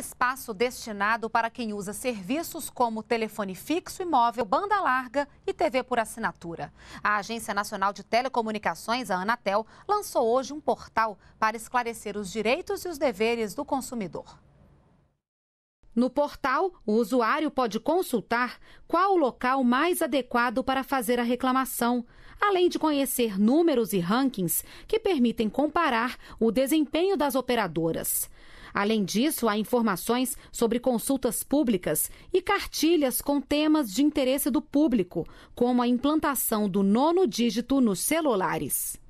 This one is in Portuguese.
espaço destinado para quem usa serviços como telefone fixo e móvel, banda larga e TV por assinatura. A Agência Nacional de Telecomunicações, a Anatel, lançou hoje um portal para esclarecer os direitos e os deveres do consumidor. No portal, o usuário pode consultar qual o local mais adequado para fazer a reclamação, além de conhecer números e rankings que permitem comparar o desempenho das operadoras. Além disso, há informações sobre consultas públicas e cartilhas com temas de interesse do público, como a implantação do nono dígito nos celulares.